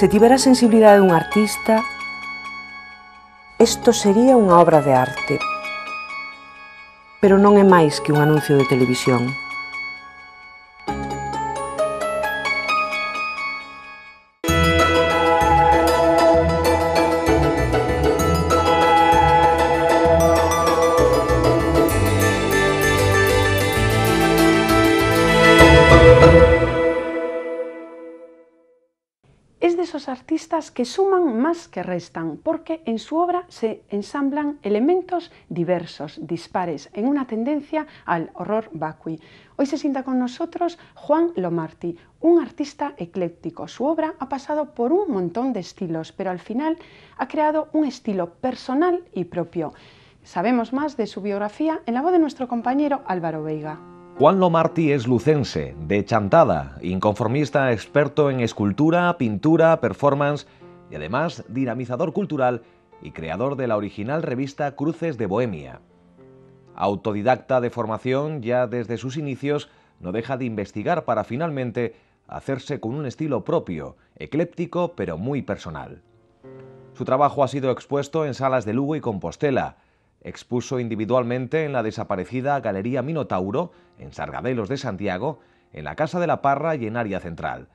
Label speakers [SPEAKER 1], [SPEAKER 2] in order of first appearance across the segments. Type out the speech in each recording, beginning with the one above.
[SPEAKER 1] Se tivera a sensibilidade dun artista, isto sería unha obra de arte. Pero non é máis que un anuncio de televisión. que suman más que restan, porque en su obra se ensamblan elementos diversos, dispares, en una tendencia al horror vacui. Hoy se sienta con nosotros Juan Lomarti, un artista ecléctico. Su obra ha pasado por un montón de estilos, pero al final ha creado un estilo personal y propio. Sabemos más de su biografía en la voz de nuestro compañero Álvaro Veiga.
[SPEAKER 2] Juan Lomarti es lucense, de Chantada, inconformista experto en escultura, pintura, performance y además dinamizador cultural y creador de la original revista Cruces de Bohemia. Autodidacta de formación, ya desde sus inicios no deja de investigar para finalmente hacerse con un estilo propio, ecléptico pero muy personal. Su trabajo ha sido expuesto en salas de Lugo y Compostela. Expuso individualmente en la desaparecida Galería Minotauro, en Sargadelos de Santiago, en la Casa de la Parra y en Área Central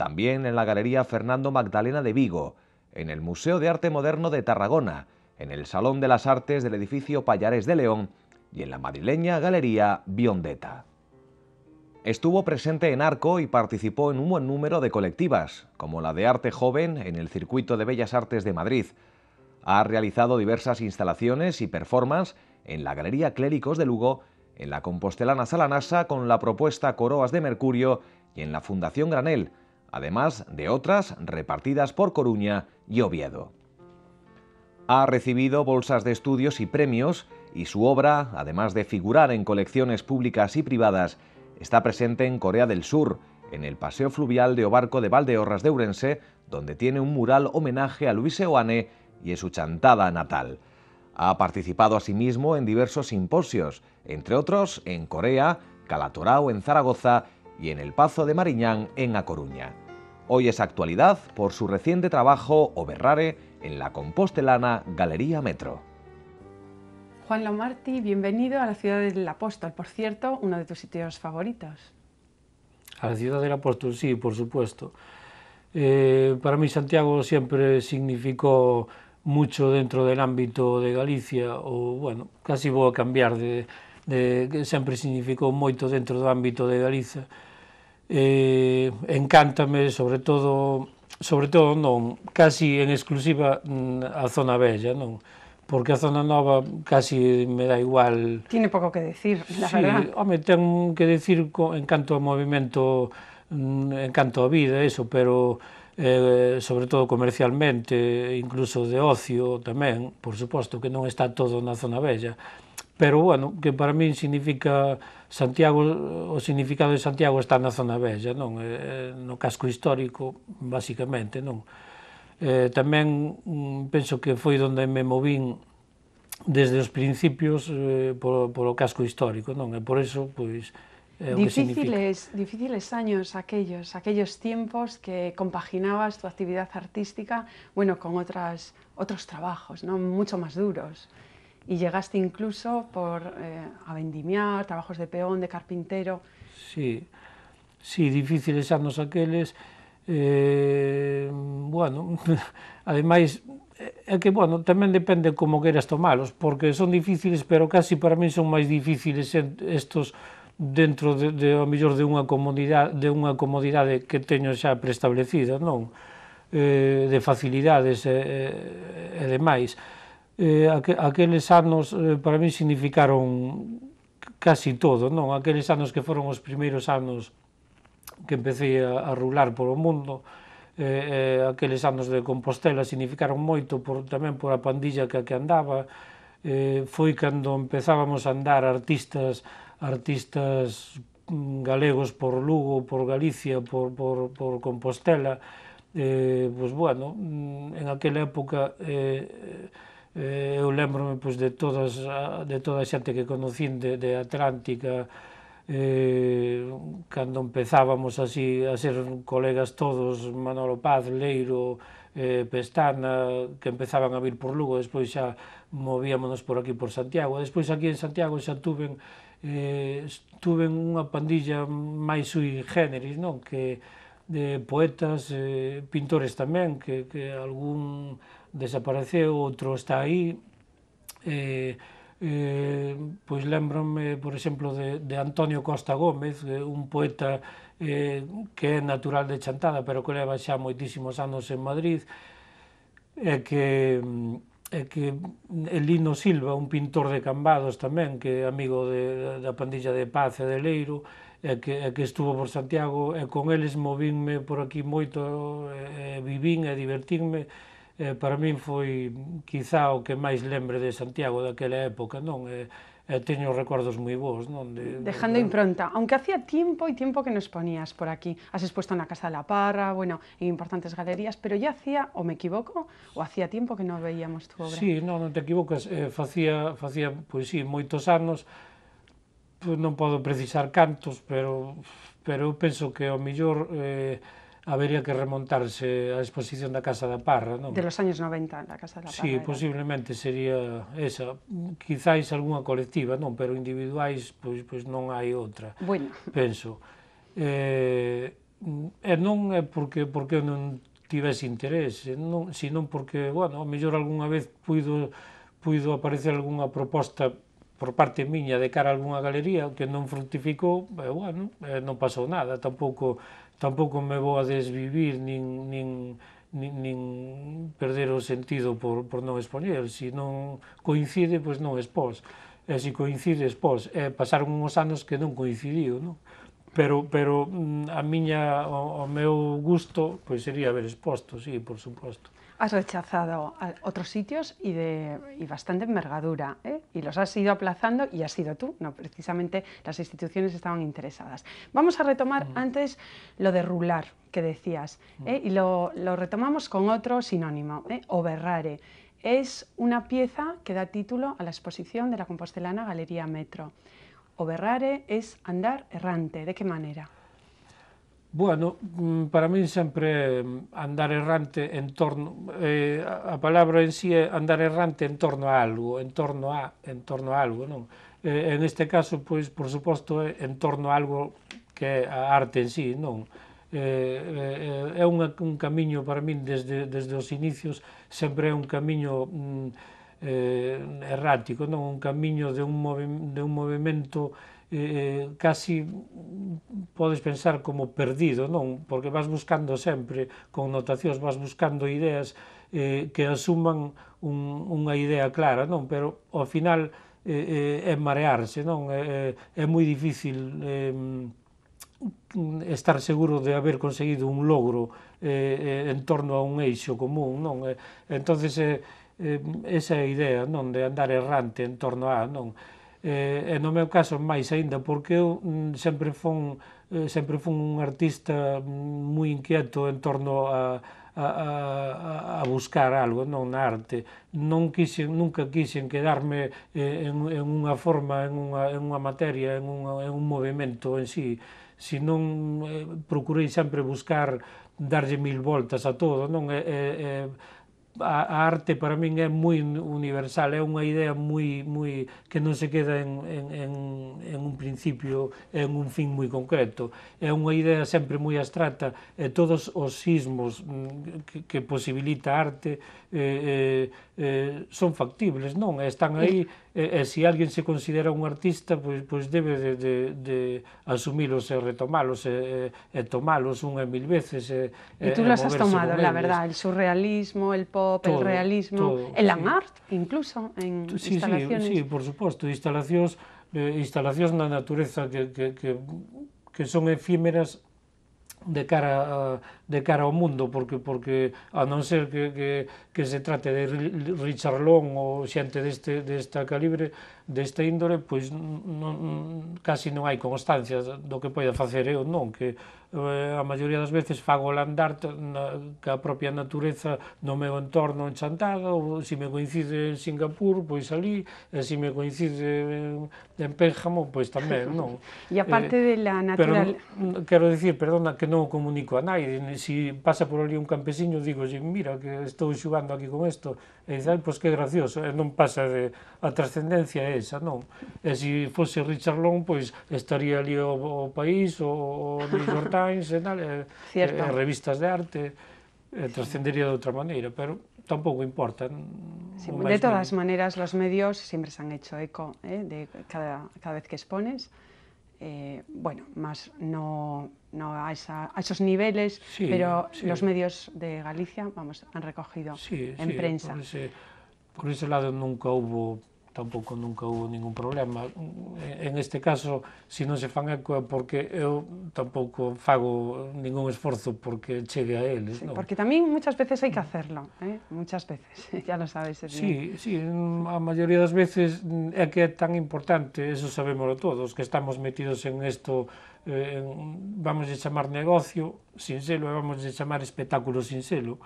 [SPEAKER 2] también en la Galería Fernando Magdalena de Vigo, en el Museo de Arte Moderno de Tarragona, en el Salón de las Artes del edificio Payares de León y en la madrileña Galería Biondeta. Estuvo presente en Arco y participó en un buen número de colectivas, como la de Arte Joven en el Circuito de Bellas Artes de Madrid. Ha realizado diversas instalaciones y performances en la Galería Cléricos de Lugo, en la Compostelana Salanasa con la propuesta Coroas de Mercurio y en la Fundación Granel, además de otras repartidas por Coruña y Oviedo. Ha recibido bolsas de estudios y premios y su obra, además de figurar en colecciones públicas y privadas, está presente en Corea del Sur, en el Paseo Fluvial de Obarco de Valdeorras de Urense, donde tiene un mural homenaje a Luis Eoane y en su chantada natal. Ha participado asimismo en diversos simposios, entre otros en Corea, Calatorao en Zaragoza y en el Pazo de Mariñán en A Coruña. Hoy es actualidad por su reciente trabajo Oberrare en la compostelana Galería Metro.
[SPEAKER 1] Juan Lomarti, bienvenido a la ciudad del Apóstol, por cierto, uno de tus sitios favoritos.
[SPEAKER 3] A la ciudad del Apóstol, sí, por supuesto. Eh, para mí Santiago siempre significó mucho dentro del ámbito de Galicia, o bueno, casi voy a cambiar de, de que mucho dentro del ámbito de Galicia, eh, encántame sobre todo sobre todo non casi en exclusiva mm, a zona bella non porque a zona nova casi me dá igual
[SPEAKER 1] tiene pouco que decir la sí, verdad
[SPEAKER 3] home, ten que decir en canto ao movimento mm, en canto á vida eso pero eh, sobre todo comercialmente incluso de ocio tamén por suposto que non está todo na zona bella pero bueno que para min significa Santiago, o significado de Santiago está na zona vella, non? Eh, eh no casco histórico, basicamente, non? Eh, tamén mm, penso que foi onde me movín desde os principios eh, polo, o casco histórico, non? E por eso, pois, eh, o difíciles,
[SPEAKER 1] que significa. Difíciles años aquellos, aquellos tiempos que compaginabas tu actividad artística, bueno, con otras, otros trabajos, ¿no? Mucho más duros y llegaste incluso por, eh, a vendimiar, trabajos de peón, de carpintero.
[SPEAKER 3] Sí, sí, difíciles anos aqueles. Eh, bueno, ademais, é que, bueno, tamén depende como queras tomalos, porque son difíciles, pero casi para mí son máis difíciles estos dentro de, de ao mellor de unha comodidade, de unha comodidade que teño xa preestablecida, non? Eh, de facilidades e, e, e demais eh, aqu aqueles anos eh, para mí significaron casi todo, non? Aqueles anos que foron os primeiros anos que empecé a, a rular polo mundo, eh, eh, aqueles anos de Compostela significaron moito por, tamén por a pandilla que, que andaba, eh, foi cando empezábamos a andar artistas artistas mm, galegos por Lugo, por Galicia, por, por, por Compostela, eh, pois, bueno, mm, en aquela época eh, eh, eu lembro-me pois, de, todas, de toda a xente que conocín de, de Atlántica, eh, cando empezábamos así a ser colegas todos, Manolo Paz, Leiro, eh, Pestana, que empezaban a vir por Lugo, despois xa movíamonos por aquí por Santiago, despois aquí en Santiago xa tuven eh, tuven unha pandilla máis sui generis, non? Que de poetas, eh, pintores tamén, que, que algún desapareceu, outro está aí. Eh, eh, pois lembrome, por exemplo, de, de Antonio Costa Gómez, un poeta eh, que é natural de Chantada, pero que leva xa moitísimos anos en Madrid, e que é que Elino Silva, un pintor de Cambados tamén, que é amigo de, da pandilla de Paz e de Leiro, e que, e que estuvo por Santiago, e con eles movínme por aquí moito, e, e vivín e divertínme, eh, para min foi quizá o que máis lembre de Santiago daquela época, non? Eh, eh, teño recuerdos moi bons, non? De, Dejando de...
[SPEAKER 1] impronta, aunque hacía tiempo e tiempo que nos ponías por aquí. Has expuesto na Casa de la Parra, bueno, en importantes galerías, pero ya hacía, o me equivoco, o hacía tiempo que non veíamos tú obra.
[SPEAKER 3] Sí, non, non te equivocas, eh, facía, facía, pois sí, moitos anos, non podo precisar cantos, pero, pero penso que o millor... Eh, habería que remontarse á exposición da Casa da Parra, non? De los
[SPEAKER 1] años 90, la Casa da Parra. Sí, era.
[SPEAKER 3] posiblemente sería esa. Quizáis algunha colectiva, non, pero individuais, pois, pois non hai outra. Bueno. Penso. Eh, e non é porque, porque non tivese interés, non, sino porque, bueno, a mellor algunha vez puido, puido aparecer algunha proposta por parte miña de cara a algunha galería que non fructificou, e, bueno, non pasou nada, tampouco tampouco me vou a desvivir nin, nin, nin, nin perder o sentido por, por non expoñer. Se si non coincide, pois non expós. E se si coincide, expós. E pasaron uns anos que non coincidiu, non? Pero, pero mm, a miña, o, o meu gusto, pois sería haber exposto, sí, por suposto.
[SPEAKER 1] has rechazado otros sitios y de bastante envergadura, ¿eh? y los has ido aplazando y has sido tú, no precisamente las instituciones estaban interesadas. Vamos a retomar antes lo de rular que decías, ¿eh? y lo, retomamos con otro sinónimo, ¿eh? Oberrare. Es una pieza que da título a la exposición de la compostelana Galería Metro. Oberrare es andar errante. ¿De qué manera?
[SPEAKER 3] Bueno, mm, para min sempre mm, andar errante en torno eh, a palabra en si sí é andar errante en torno a algo, en torno a en torno a algo, non? Eh, en este caso, pois, por suposto, é en torno a algo que é a arte en si, sí, non? Eh, eh, é un, un camiño para min desde, desde os inicios sempre é un camiño mm, eh, errático, non? Un camiño de un, movi de un movimento eh, casi podes pensar como perdido, non? Porque vas buscando sempre connotacións, vas buscando ideas eh, que asuman un, unha idea clara, non? Pero ao final eh, eh, é marearse, non? É, eh, eh, é moi difícil eh, estar seguro de haber conseguido un logro eh, eh en torno a un eixo común, non? Entonces, eh, eh, esa é a idea, non? De andar errante en torno a, non? eh, e no meu caso máis aínda porque eu mm, sempre fun eh, sempre fun un artista mm, moi inquieto en torno a, a, a, a buscar algo non na arte non quixen, nunca quixen quedarme eh, en, en unha forma en unha, en unha materia en, unha, en un movimento en sí senón eh, procurei sempre buscar darlle mil voltas a todo non e, e, a, a arte para min é moi universal, é unha idea moi, moi que non se queda en, en, en, en un principio, en un fin moi concreto. É unha idea sempre moi abstracta e todos os sismos mm, que, que posibilita a arte eh, eh, eh, son factibles, non? Están aí e, e se alguén se considera un artista, pois, pois debe de, de, de asumilos e retomalos e, e, e tomalos unha mil veces. E, e tú las has tomado, la verdad,
[SPEAKER 1] el surrealismo, el pop, todo, el realismo, todo, el sí. art incluso en sí, instalaciones. Sí,
[SPEAKER 3] sí, por suposto, instalacións, eh, instalacións na natureza que, que, que, que son efímeras de cara eh, de cara ao mundo porque porque a non ser que que que se trate de Long ou xente deste desta calibre, desta índole, pois non casi non hai constancia do que poida facer eu, non, que Eh, a maioría das veces fago landar na, ca propia natureza no meu entorno en Chantada, ou se me coincide en Singapur, pois ali, e se me coincide en, en Pénjamo, pois tamén, non? E parte eh, de la natural... Pero, quero dicir, perdona, que non o comunico a nai, se si pasa por ali un campesiño, digo, mira, que estou xugando aquí con isto, e dice, pois que gracioso, e non pasa de... a trascendencia esa, non? E se si fose Richard Long, pois estaría ali o, o país, o, o Luis en las eh, eh, revistas de arte, eh, trascendería de otra manera pero tampoco importa. de todas
[SPEAKER 1] maneras, los medios siempre se han hecho eco de cada, cada vez que expones. bueno, más no, no a, esos niveles, pero los medios de Galicia vamos, han recogido en prensa. Por
[SPEAKER 3] ese, por ese, lado nunca hubo tampouco nunca houve ningún problema. En este caso, se non se fan eco é porque eu tampouco fago ningún esforzo porque chegue a eles. Sí, non? Porque
[SPEAKER 1] tamén muchas veces hai que hacerlo, eh? muchas veces, ya lo sabes. Sí,
[SPEAKER 3] sí, a maioría das veces é que é tan importante, eso sabémoslo todos, que estamos metidos en isto eh, en, vamos a chamar negocio sin selo e vamos a chamar espectáculo sin selo,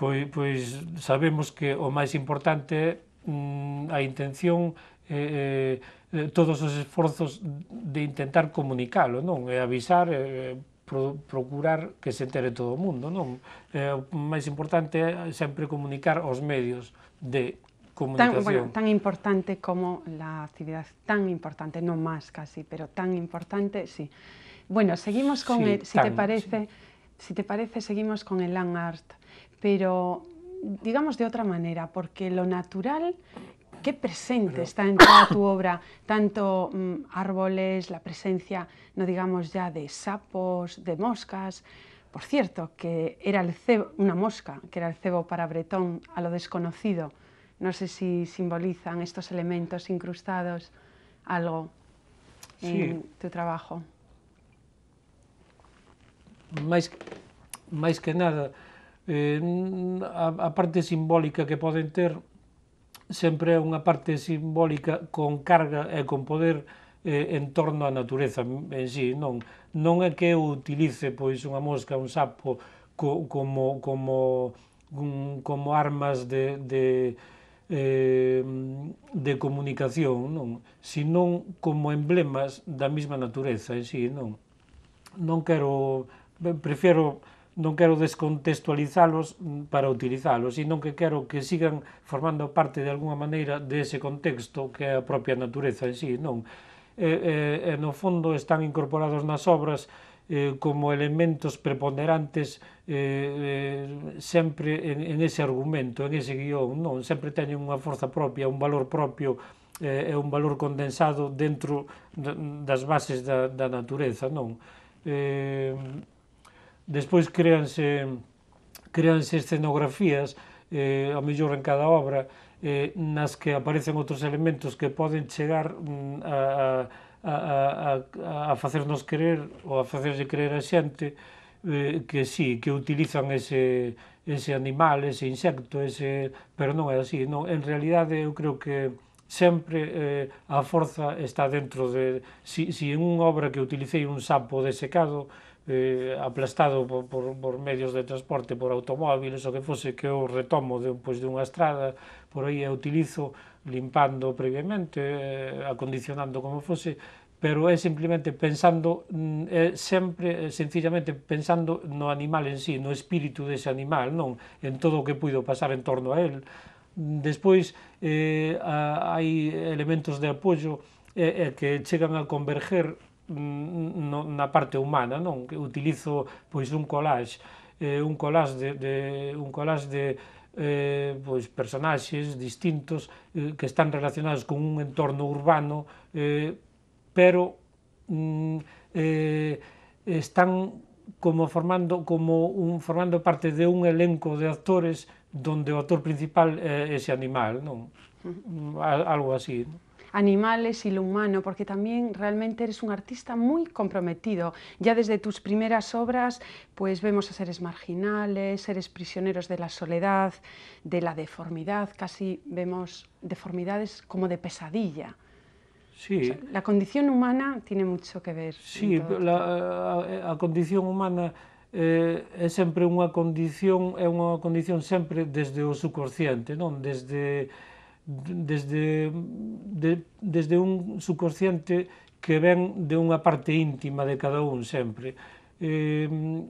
[SPEAKER 3] pois, pois sabemos que o máis importante é Mm, a intención eh, eh, eh, todos os esforzos de intentar comunicalo, non? E avisar, eh, pro, procurar que se entere todo o mundo, non? Eh, o máis importante é sempre comunicar os medios de comunicación. Tan, bueno,
[SPEAKER 1] tan importante como la actividad, tan importante, no más casi, pero tan importante, sí. Bueno, seguimos con, sí, el, si tan, te parece, sí. si te parece, seguimos con el Land Art, pero digamos, de otra manera, porque lo natural, qué presente está en toda tu obra, tanto mm, árboles, la presencia, no digamos ya, de sapos, de moscas. Por cierto, que era el cebo, una mosca, que era el cebo para Bretón, a lo desconocido. No sé si simbolizan estos elementos incrustados algo en tu trabajo.
[SPEAKER 3] más que nada, eh, a, a parte simbólica que poden ter sempre é unha parte simbólica con carga e con poder eh, en torno á natureza en sí, non, non é que eu utilice pois unha mosca, un sapo co, como como un, como armas de, de eh, de comunicación, non, senón como emblemas da mesma natureza en sí, non. Non quero, prefiero non quero descontextualizalos mm, para utilizalos, sino que quero que sigan formando parte de alguna maneira de ese contexto que é a propia natureza en sí, non? E, e, e no fondo están incorporados nas obras eh, como elementos preponderantes eh, eh, sempre en, en ese argumento, en ese guión, non? Sempre teñen unha forza propia, un valor propio, eh, é un valor condensado dentro das bases da, da natureza, non? Eh, Despois créanse, créanse escenografías, eh, a mellor en cada obra, eh, nas que aparecen outros elementos que poden chegar mm, a, a, a, a, a facernos creer ou a facerse creer a xente eh, que sí, que utilizan ese, ese animal, ese insecto, ese... pero non é así. Non, en realidade, eu creo que sempre eh, a forza está dentro de... Si, si en unha obra que utilicei un sapo desecado, eh, aplastado por, por, por medios de transporte, por automóviles, o que fose que eu retomo de, pois, dunha estrada, por aí eu utilizo limpando previamente, eh, acondicionando como fose, pero é simplemente pensando, mm, é sempre, eh, sencillamente pensando no animal en sí, no espírito dese animal, non? En todo o que puido pasar en torno a él. Despois, eh, hai elementos de apoio eh, eh que chegan a converger Mm, no, na parte humana, non? Que utilizo pois un collage, eh, un collage de, de un collage de eh, pois personaxes distintos eh, que están relacionados con un entorno urbano, eh, pero mm, eh, están como formando como un formando parte de un elenco de actores donde o actor principal é eh, ese animal, non? Mm, algo así, non?
[SPEAKER 1] animales y lo humano, porque también realmente eres un artista muy comprometido. Ya desde tus primeras obras, pues vemos a seres marginales, seres prisioneros de la soledad, de la deformidad, casi vemos deformidades como de pesadilla. Sí. la condición humana tiene mucho que ver. Sí,
[SPEAKER 3] la, condición humana es eh, siempre una condición, é una condición siempre desde o subconsciente, Desde desde, de, desde un subconsciente que ven de unha parte íntima de cada un sempre. Eh,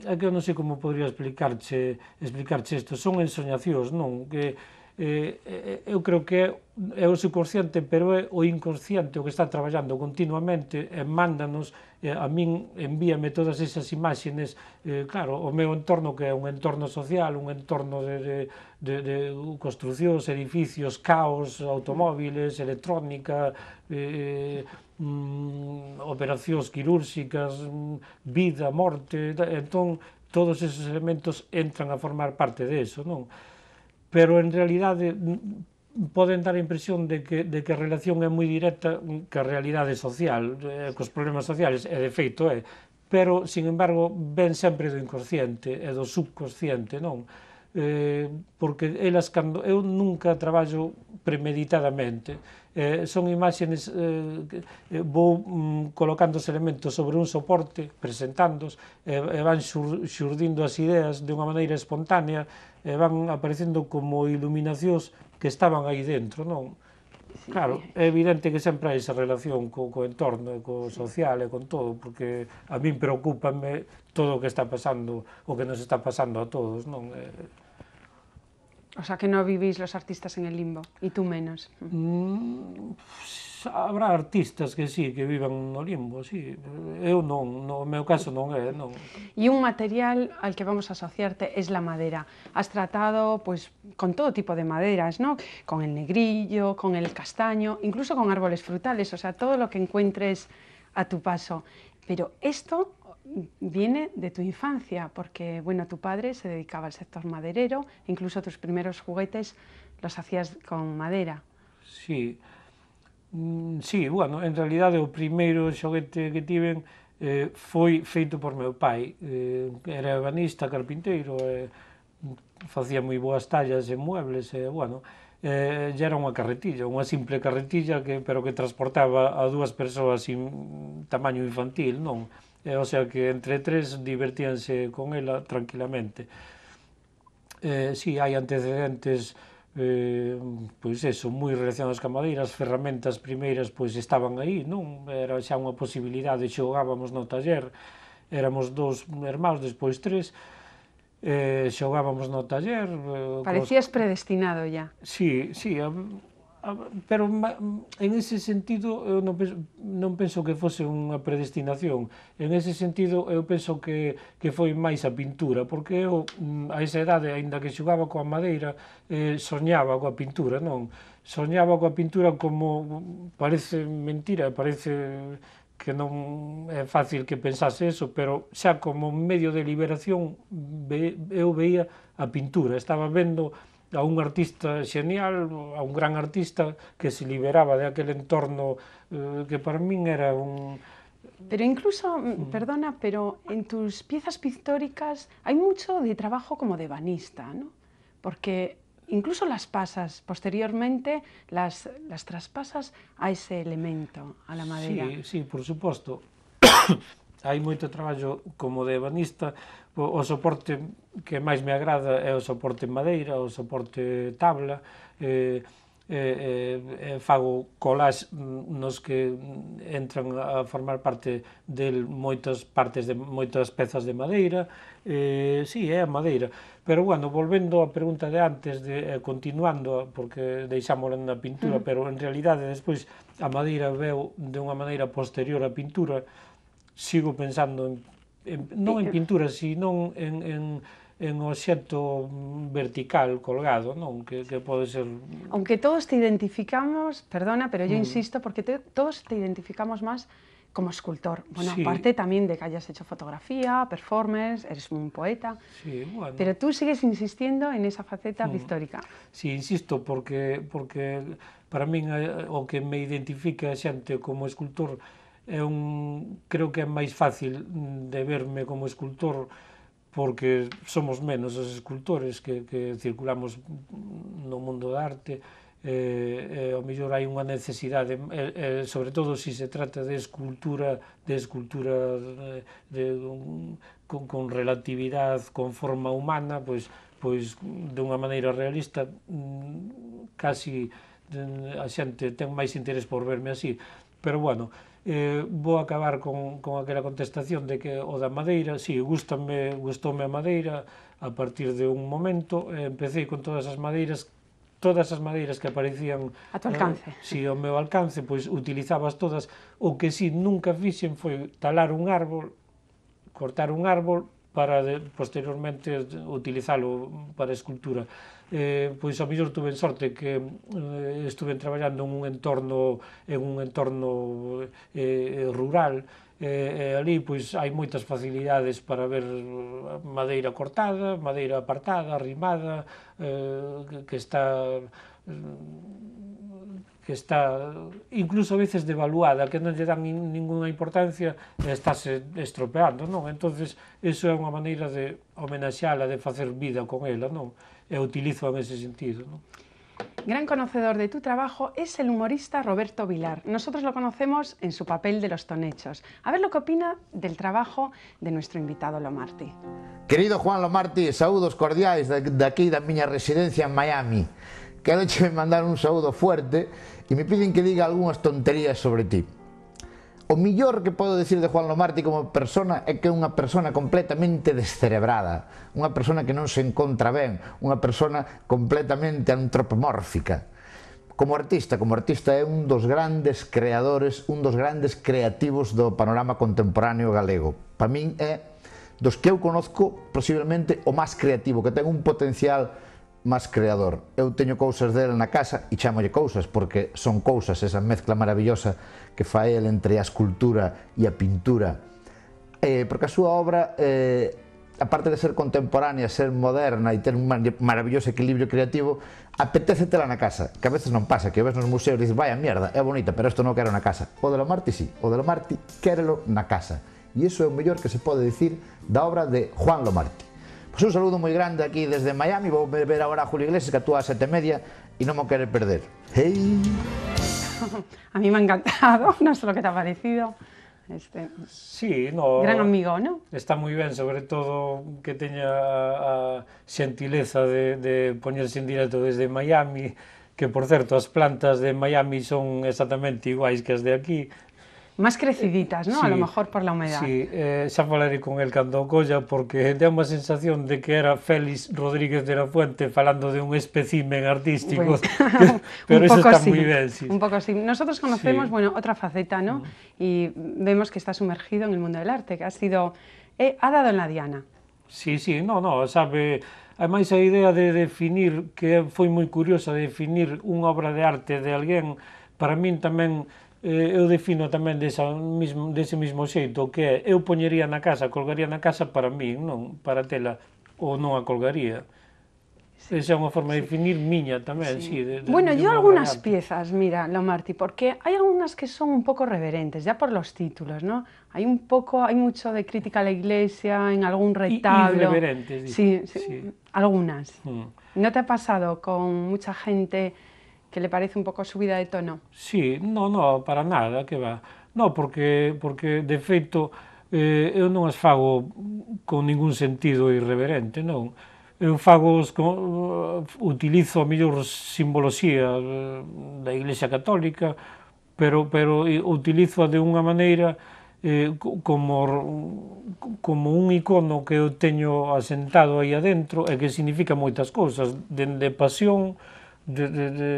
[SPEAKER 3] é que eu non sei como podría explicarche, explicarche isto, son ensoñacións, non? Que, Eh, eh, eu creo que é, o subconsciente, pero é o inconsciente o que está traballando continuamente e mándanos, a min envíame todas esas imágenes, eh, claro, o meu entorno que é un entorno social, un entorno de, de, de, de construcións, edificios, caos, automóviles, electrónica, eh, eh mm, operacións quirúrxicas, mm, vida, morte, entón todos esos elementos entran a formar parte de eso, non? pero en realidade mm, poden dar a impresión de que, de que a relación é moi directa mm, que a realidade social, eh, cos problemas sociales, e de feito é, pero, sin embargo, ven sempre do inconsciente e do subconsciente, non? eh, porque elas cando eu nunca traballo premeditadamente. Eh, son imaxenes eh, eh vou mm, colocando os elementos sobre un soporte, presentándos, eh, e van xur, xurdindo as ideas de unha maneira espontánea, e eh, van aparecendo como iluminacións que estaban aí dentro, non? sí. Claro, é evidente que sempre hai esa relación co, co entorno, co sí. social e con todo, porque a min preocupame todo o que está pasando, o que nos está pasando a todos, non? Eh,
[SPEAKER 1] O sea, que no vivís los artistas en el limbo, y tú menos. Mm,
[SPEAKER 3] habrá artistas que sí, que vivan en el limbo, sí. Eu no, no mi caso no. es.
[SPEAKER 1] un material al que vamos a asociarte es la madera. Has tratado, pues, con todo tipo de maderas, ¿no? Con el negrillo, con el castaño, incluso con árboles frutales, o sea, todo lo que encuentres a tu paso. Pero esto viene de tu infancia, porque bueno, tu padre se dedicaba al sector maderero, incluso tus primeros juguetes los hacías con madera.
[SPEAKER 3] Sí, mm, sí, bueno, en realidade o primeiro xoguete que tiven eh, foi feito por meu pai. Eh, era ebanista, carpinteiro, eh, facía moi boas tallas e muebles, e, eh, bueno, eh, ya era unha carretilla, unha simple carretilla, que, pero que transportaba a dúas persoas sin tamaño infantil, non? eh, o sea que entre tres divertíanse con ela tranquilamente. Eh, si sí, hai antecedentes eh, pois eso, moi relacionados ca Madeira, as ferramentas primeiras pois estaban aí, non? Era xa unha posibilidade, xogábamos no taller, éramos dous irmãos, despois tres, eh, xogábamos no taller... Eh, Parecías
[SPEAKER 1] cos... predestinado ya.
[SPEAKER 3] Sí, sí,
[SPEAKER 1] Ah, pero en
[SPEAKER 3] ese sentido eu non penso, non penso que fose unha predestinación en ese sentido eu penso que, que foi máis a pintura porque eu mm, a esa edade, aínda que xugaba coa madeira eh, soñaba coa pintura non soñaba coa pintura como mm, parece mentira parece que non é fácil que pensase eso, pero xa como medio de liberación ve, eu veía a pintura, estaba vendo a un artista xenial, a un gran artista que se liberaba de aquel entorno eh, que para min era un...
[SPEAKER 1] Pero incluso, mm, perdona, pero en tus piezas pictóricas hai mucho de trabajo como de banista, ¿no? Porque incluso las pasas, posteriormente las, las traspasas a ese elemento, a la madeira.
[SPEAKER 3] Sí, sí, por suposto. hai moito traballo como de banista, o soporte que máis me agrada é o soporte en madeira, o soporte tabla, eh, eh, eh, fago colás mm, nos que entran a formar parte del moitas partes de moitas pezas de madeira, eh, si, sí, é a madeira. Pero, bueno, volvendo á pregunta de antes, de, eh, continuando, porque deixámola na pintura, mm. pero en realidade despois a madeira veo de unha maneira posterior á pintura, sigo pensando en, en non en pintura, sino en, en en eh, un asiento vertical colgado, non? Que, puede ser...
[SPEAKER 1] Aunque todos te identificamos, perdona, pero yo mm. insisto, porque todos te identificamos más como escultor. Bueno, aparte también de que hayas hecho fotografía, performance, eres un poeta.
[SPEAKER 3] Sí, bueno. Pero
[SPEAKER 1] tú sigues insistiendo en esa faceta histórica mm. pictórica.
[SPEAKER 3] Sí, insisto, porque, porque para mí eh, o que me identifica a como escultor creo que es más fácil mm, de verme como escultor porque somos menos os escultores que, que circulamos no mundo da arte, eh, eh, ao mellor hai unha necesidade, eh, eh, sobre todo se si se trata de escultura, de escultura de, eh, de, un, con, con relatividade, con forma humana, pois, pois de unha maneira realista, mm, casi eh, a xente ten máis interés por verme así. Pero bueno, eh, vou acabar con, con aquela contestación de que o da Madeira, si, sí, gustame, gustoume a Madeira a partir de un momento, eh, empecé con todas as madeiras todas as madeiras que aparecían a tu alcance. Eh, si ao meu alcance, pois utilizabas todas. O que si nunca fixen foi talar un árbol, cortar un árbol, para de, posteriormente utilizalo para escultura. Eh, pois a mellor tuve sorte que eh, estuve traballando en un entorno en un entorno eh, rural eh, eh, ali pois hai moitas facilidades para ver madeira cortada, madeira apartada, arrimada, eh, que está eh, que está incluso a veces devaluada, que non lle dan nin, ninguna importancia, estáse estropeando, non? Entonces, eso é unha maneira de homenaxeala, de facer vida con ela, non? E utilizo en ese sentido, non?
[SPEAKER 1] Gran conocedor de tu trabajo es el humorista Roberto Vilar. Nosotros lo conocemos en su papel de los tonechos. A ver lo que opina del trabajo de nuestro invitado Lomarty.
[SPEAKER 4] Querido Juan Lomarty, saludos cordiais de aquí da miña residencia en Miami que anoche me mandaron un saúdo fuerte e me piden que diga algunhas tonterías sobre ti. O millor que podo dicir de Juan Lomarti como persona é que é unha persona completamente descerebrada, unha persona que non se encontra ben, unha persona completamente antropomórfica. Como artista, como artista é un dos grandes creadores, un dos grandes creativos do panorama contemporáneo galego. Para min é dos que eu conozco posiblemente o máis creativo, que ten un potencial mas creador. Eu teño cousas del na casa e chamolle cousas porque son cousas, esa mezcla maravillosa que fai el entre a escultura e a pintura. Eh, porque a súa obra, eh, aparte de ser contemporánea, ser moderna e ter un maravilloso equilibrio creativo, apetece tela na casa, que a veces non pasa, que ves nos museos e dices, vaya mierda, é bonita, pero isto non quero na casa. O de la Marti sí, o de la Marti quérelo na casa. E iso é o mellor que se pode dicir da obra de Juan Lomarti. Pues un saludo moi grande aquí desde Miami, vou ver agora a Julio Iglesias que actúa a sete e media e non mo quere perder. Hey.
[SPEAKER 1] A mí me ha encantado, no sé lo que te ha parecido.
[SPEAKER 4] Este, sí, no, gran amigo,
[SPEAKER 1] ¿no?
[SPEAKER 3] Está moi ben, sobre todo que teña a xentileza de, de poñerse en directo desde Miami, que por certo as plantas de Miami son exactamente iguais que as de aquí,
[SPEAKER 1] más creciditas, ¿no? a lo mejor por la humedad.
[SPEAKER 3] Sí, eh, hablaré con el cando porque da una sensación de que era Félix Rodríguez de la Fuente hablando de un especimen artístico, pero eso está muy bien. Un poco
[SPEAKER 1] así Nosotros conocemos, bueno, otra faceta, ¿no? Mm. Y vemos que está sumergido en el mundo del arte, que ha sido eh, ha dado en la diana.
[SPEAKER 3] Sí, sí, no, no, sabe, Además, esa idea de definir que fue muy curiosa definir una obra de arte de alguien, para mí también... Eh, eu defino de ese mismo, dese mismo xeito que eu poñería na casa, colgaría na casa para mí, non para tela, o non a colgaría. Esa é unha forma de definir mía también, sí. bueno, yo algunas
[SPEAKER 1] piezas, mira, Lomarti, porque hay algunas que son un poco reverentes, ya por los títulos, ¿no? Hay un poco, hay mucho de crítica a la iglesia, en algún retablo. Irreverentes, sí, sí, sí, algunas. Mm. ¿No te ha pasado con mucha gente que le parece un pouco subida de tono.
[SPEAKER 3] Sí, no, no, para nada, que va. No, porque, porque de feito, eh, eu non as fago con ningún sentido irreverente, non? Eu fago, os, con, uh, utilizo a mellor simboloxía eh, da Iglesia Católica, pero, pero eh, utilizo de unha maneira eh, como, como un icono que eu teño asentado aí adentro e que significa moitas cousas, dende de pasión, de, de, de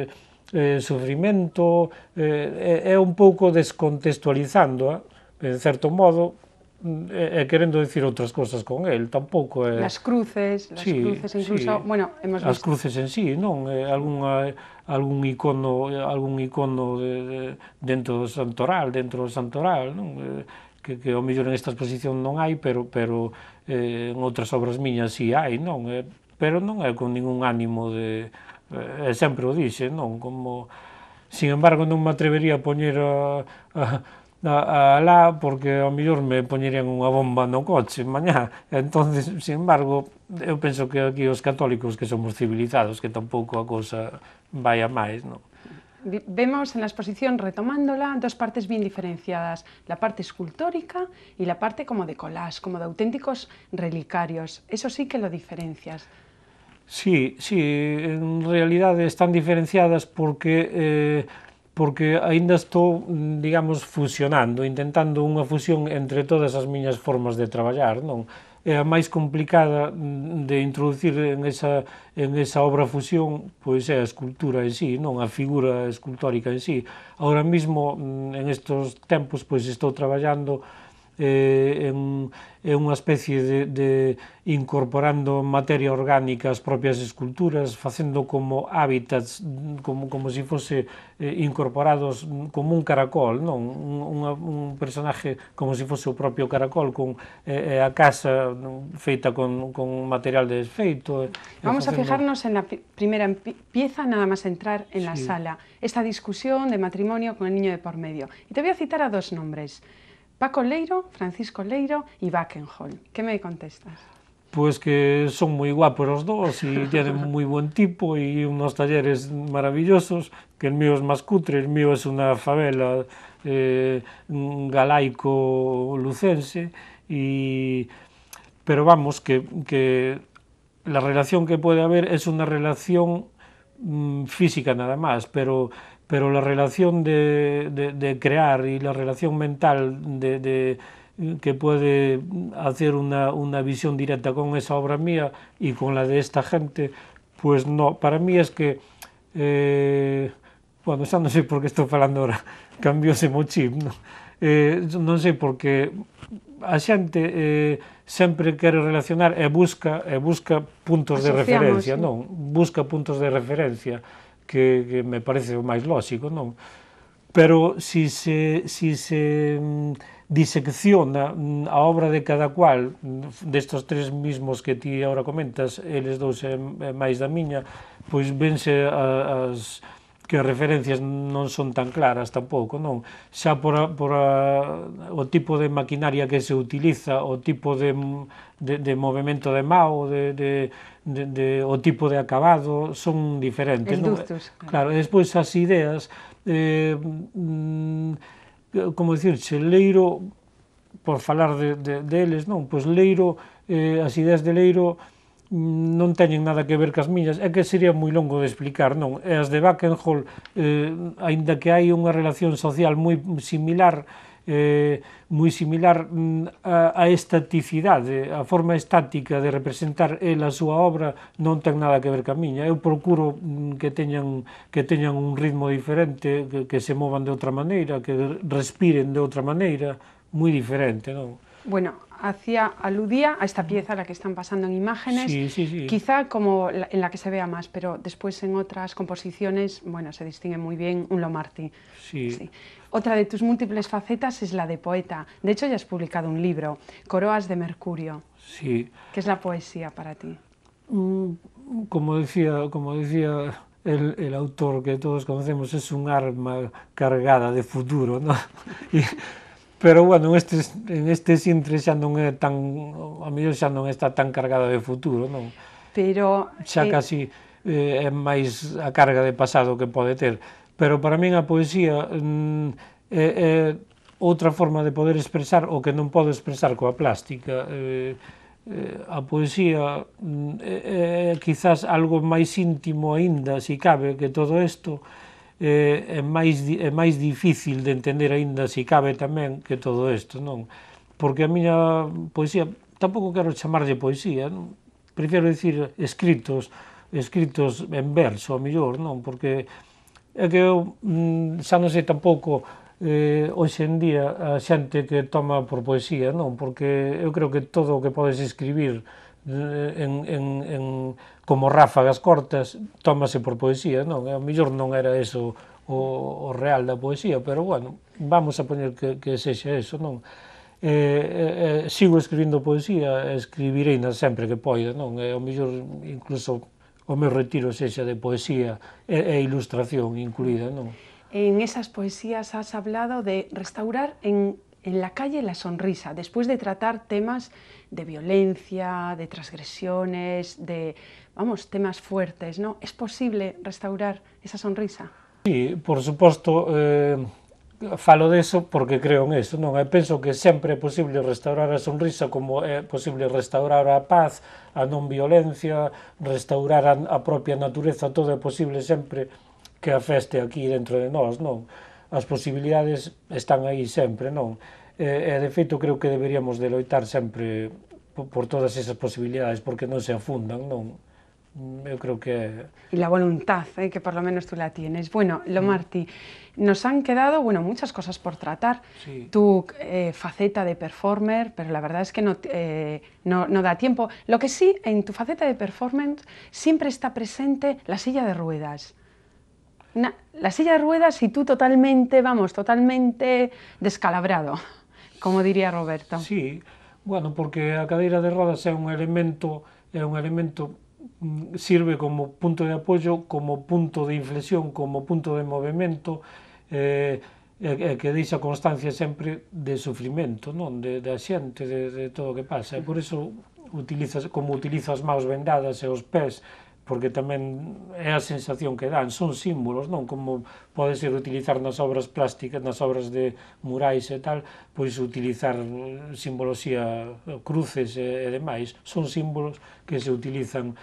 [SPEAKER 3] eh, sufrimento, eh, é un pouco descontextualizando, eh, en certo modo, mm, e querendo dicir outras cousas con el, tampouco é... Las cruces, las sí, cruces incluso, sí. bueno, hemos visto... As cruces en sí, non? É eh, algunha, algún icono, algún icono de, de, dentro do santoral, dentro do santoral, non? Eh, que, que ao mellor en esta exposición non hai, pero, pero eh, en outras obras miñas sí hai, non? Eh, pero non é con ningún ánimo de, e sempre o dixen, non? Como, sin embargo, non me atrevería a poñer a, a, a, a lá porque ao mellor me poñerían unha bomba no coche mañá. Entón, sin embargo, eu penso que aquí os católicos que somos civilizados, que tampouco a cousa vai a máis, non?
[SPEAKER 1] Vemos en la exposición, retomándola, dos partes bien diferenciadas, la parte escultórica y la parte como de collage, como de auténticos relicarios. Eso sí que lo diferencias.
[SPEAKER 3] Sí, sí, en realidade están diferenciadas porque eh, porque aínda estou, digamos, fusionando, intentando unha fusión entre todas as miñas formas de traballar, non? É a máis complicada de introducir en esa, en esa obra fusión, pois é a escultura en sí, non a figura escultórica en sí. Ahora mismo, mm, en estos tempos, pois estou traballando Eh, en, una especie de, incorporando materia orgánica propias esculturas, facendo como hábitats, como, como si fuese eh, incorporados como un caracol, Un, personaje como si fuese o propio caracol, con la eh, a casa feita con, con material de desfeito. E Vamos a fijarnos
[SPEAKER 1] en la primera pieza, nada más entrar en la sala, esta discusión de matrimonio con el niño de por medio. Y te voy a citar a dos nombres. Paco Leiro, Francisco Leiro y Buckenhall. ¿Qué me contestas?
[SPEAKER 3] Pues que son muy guapos los dos y tienen muy buen tipo y unos talleres maravillosos, que el mío es más cutre, el mío es una favela eh, galaico-lucense, y... pero vamos, que, que la relación que puede haber es una relación mm, física nada más, pero pero la relación de, de, de crear y la relación mental de, de que puede hacer una, una, visión directa con esa obra mía y con la de esta gente, pues no, para mí es que, eh, bueno, xa non sei por que estou falando ahora, cambiose mo chip, non? Eh, non sei porque a xente eh, sempre quere relacionar e busca e busca puntos Asociamos, de referencia, non? Busca puntos de referencia que, que me parece o máis lógico, non? Pero si se, si se mm, disecciona mm, a obra de cada cual mm, destos tres mismos que ti agora comentas, eles dous é máis da miña, pois vense as, as que as referencias non son tan claras tampouco, non? Xa por, a, por a, o tipo de maquinaria que se utiliza, o tipo de, de, de movimento de mao, de, de, de, de, o tipo de acabado, son diferentes. Non? Claro, e despois as ideas, eh, como se Leiro, por falar de, de, deles, non? Pois Leiro, eh, as ideas de Leiro, non teñen nada que ver cas miñas, é que sería moi longo de explicar, non? E as de Buckenhall, eh, aínda que hai unha relación social moi similar, eh, moi similar mm, a, a estaticidade, a forma estática de representar el a súa obra non ten nada que ver ca miña. Eu procuro mm, que teñan que teñan un ritmo diferente, que, que se movan de outra maneira, que respiren de outra maneira, moi diferente, non?
[SPEAKER 1] Bueno, hacía, aludía a esta pieza, a la que están pasando en imágenes, quizá como en la que se vea más, pero después en otras composiciones, bueno, se distingue muy bien un Sí. Otra de tus múltiples facetas es la de poeta. De hecho, ya has publicado un libro, Coroas de Mercurio. Sí. ¿Qué es la poesía para ti?
[SPEAKER 3] Mm, como decía, como decía el, autor que todos conocemos, es un arma cargada de futuro, pero bueno, este, en este sintre xa non é tan, a mellor xa non está tan cargada de futuro, non? Pero... Xa eh... casi eh, é máis a carga de pasado que pode ter. Pero para min a poesía mm, é, é outra forma de poder expresar o que non podo expresar coa plástica. Eh, eh a poesía mm, é, é quizás algo máis íntimo aínda, se si cabe, que todo isto, eh, é máis é máis difícil de entender aínda se cabe tamén que todo isto, non? Porque a miña poesía tampouco quero chamarlle poesía, non? Prefiero dicir escritos, escritos en verso, a mellor, non? Porque é que eu mm, xa non sei tampouco eh, hoxe en día a xente que toma por poesía, non? Porque eu creo que todo o que podes escribir eh, en, en, en como ráfagas cortas, tómase por poesía, non? E ao mellor non era eso o, o real da poesía, pero bueno, vamos a poñer que, que sexa eso, non? Eh, eh, sigo escribindo poesía, escribirei na sempre que poida, non? É o mellor incluso o meu retiro sexa de poesía e, e ilustración incluída, non?
[SPEAKER 1] En esas poesías has hablado de restaurar en, en la calle la sonrisa, despois de tratar temas de violencia, de transgresiones, de, vamos, temas fuertes, ¿no? ¿Es posible restaurar esa sonrisa?
[SPEAKER 3] Sí, por suposto, eh, falo eso porque creo en eso, non? Eh, penso que sempre é posible restaurar a sonrisa como é posible restaurar a paz, a non violencia, restaurar a, a propia natureza, todo é posible sempre que a feste aquí dentro de nós, non? As posibilidades están aí sempre, non? E, e de feito creo que deberíamos de loitar sempre por, por todas esas posibilidades porque non se afundan, non? yo creo que...
[SPEAKER 1] Y la voluntad, ¿eh? que por lo menos tú la tienes. Bueno, lo mm. nos han quedado bueno, muchas cosas por tratar. Tu eh, faceta de performer, pero la verdad es que no, eh, no, no, da tiempo. Lo que sí, en tu faceta de performance siempre está presente la silla de ruedas. la silla de ruedas y tú totalmente, vamos, totalmente descalabrado, como diría Roberto. Sí, bueno,
[SPEAKER 3] porque la cadera de ruedas es un elemento, é un elemento sirve como punto de apoio, como punto de inflexión, como punto de movimento, eh, eh, que deixa constancia sempre de sufrimento, non? De, da xente, de, de todo o que pasa. E por iso utilizas, como utilizo as maus vendadas e os pés, porque tamén é a sensación que dan, son símbolos, non? Como pode ser utilizar nas obras plásticas, nas obras de murais e tal, pois utilizar eh, simboloxía, cruces e, e demais, son símbolos que se utilizan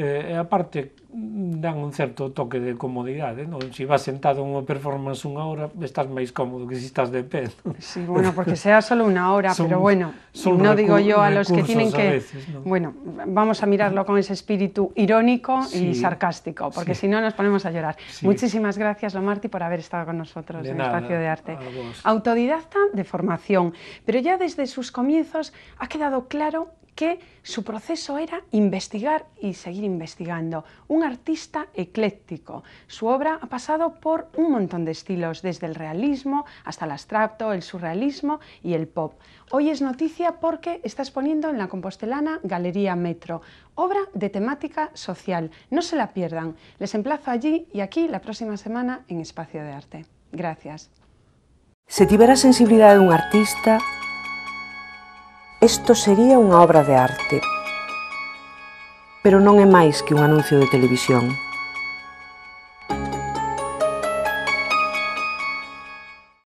[SPEAKER 3] Eh, e aparte dan un cierto toque de comodidad. Si vas sentado una performance una hora, estás más cómodo que si estás de pez.
[SPEAKER 1] Sí, bueno, porque sea solo una hora, pero bueno, no digo yo a los que tienen que... Bueno, vamos a mirarlo con ese espíritu irónico y sarcástico, porque si no nos ponemos a llorar. Muchísimas gracias, Lomarti, por haber estado con nosotros en el Espacio de Arte. Autodidacta de formación, pero ya desde sus comienzos ha quedado claro que su proceso era investigar y seguir investigando. Un artista ecléctico. Su obra ha pasado por un montón de estilos, desde el realismo hasta el abstracto, el surrealismo y el pop. Hoy es noticia porque está exponiendo en la compostelana Galería Metro, obra de temática social. No se la pierdan. Les emplazo allí y aquí la próxima semana en Espacio de Arte. Gracias. Se sensibilidad de un artista Isto sería unha obra de arte. Pero non é máis que un anuncio de televisión.